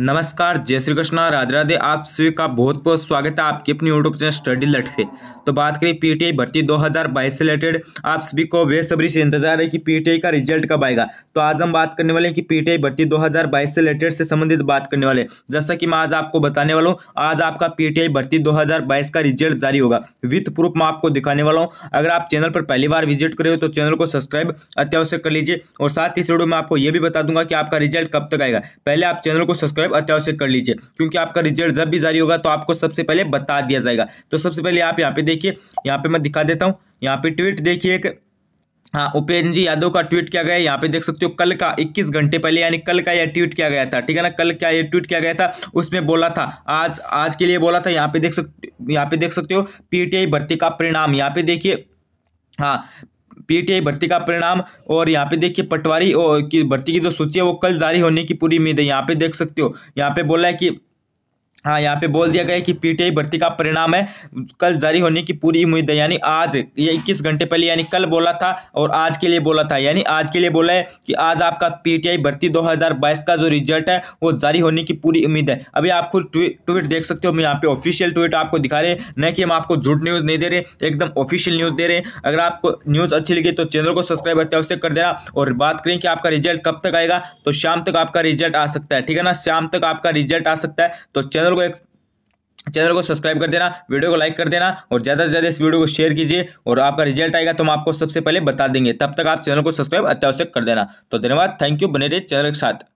नमस्कार जय श्री कृष्णा राधे राधे आप सभी का बहुत बहुत स्वागत है आपके अपने यूट्यूब चैनल स्टडी लट पे तो बात करें पीटीआई भर्ती 2022 से रिलेटेड आप सभी को बेसब्री से इंतजार है कि पीटीआई का रिजल्ट कब आएगा तो आज हम बात करने वाले हैं कि पीटीआई भर्ती 2022 से रिलेटेड से संबंधित बात करने वाले जैसा कि मैं आज आपको बताने वाला हूँ आज आपका पीटीआई भर्ती दो का रिजल्ट जारी होगा विथ प्रूफ मैं आपको दिखाने वाला हूँ अगर आप चैनल पर पहली बार विजिट करे हो तो चैनल को सब्सक्राइब अत्यावश्यक कर लीजिए और साथ ही वीडियो में आपको यह भी बता दूंगा कि आपका रिजल्ट कब तक आएगा पहले आप चैनल को सब्सक्राइब सब्सक्राइब अत्यावश्यक कर लीजिए क्योंकि आपका रिजल्ट जब भी जारी होगा तो आपको सबसे पहले बता दिया जाएगा तो सबसे पहले आप यहाँ पे देखिए यहाँ पे मैं दिखा देता हूँ यहाँ पे ट्वीट देखिए एक हाँ उपेन्द्र जी यादव का ट्वीट किया गया है यहाँ पे देख सकते हो कल का 21 घंटे पहले यानी कल का यह ट्वीट किया गया था ठीक है ना कल क्या यह ट्वीट किया गया था उसमें बोला था आज आज के लिए बोला था यहाँ पे देख सकते यहाँ पे देख सकते हो पीटीआई भर्ती का परिणाम यहाँ पे देखिए हाँ पीटीआई भर्ती का परिणाम और यहाँ पे देखिए पटवारी और की भर्ती की जो सूची है वो कल जारी होने की पूरी उम्मीद है यहाँ पे देख सकते हो यहाँ पे बोला है कि हाँ यहाँ पे बोल दिया गया है कि पीटीआई भर्ती का परिणाम है कल जारी होने की पूरी उम्मीद है यानी आज ये इक्कीस घंटे पहले यानी कल बोला था और आज के लिए बोला था यानी आज के लिए बोला है कि आज आपका पीटीआई भर्ती 2022 का जो रिजल्ट है वो जारी होने की पूरी उम्मीद है अभी आप खुद ट्वीट देख सकते हो हम यहाँ पे ऑफिशियल ट्वीट आपको दिखा रहे हैं न कि हम आपको झूठ न्यूज़ नहीं दे रहे एकदम ऑफिशियल न्यूज़ दे रहे हैं अगर आपको न्यूज़ अच्छी लगी तो चैनल को सब्सक्राइब अत्यावश्यक कर देना और बात करें कि आपका रिजल्ट कब तक आएगा तो शाम तक आपका रिजल्ट आ सकता है ठीक है ना शाम तक आपका रिजल्ट आ सकता है तो चैनल को एक चैनल को सब्सक्राइब कर देना वीडियो को लाइक कर देना और ज़्यादा से ज़्यादा इस वीडियो को शेयर कीजिए और आपका रिजल्ट आएगा तो हम आपको सबसे पहले बता देंगे तब तक आप चैनल को सब्सक्राइब अत्यावश्यक कर देना तो धन्यवाद थैंक यू बने रहे चैनल के साथ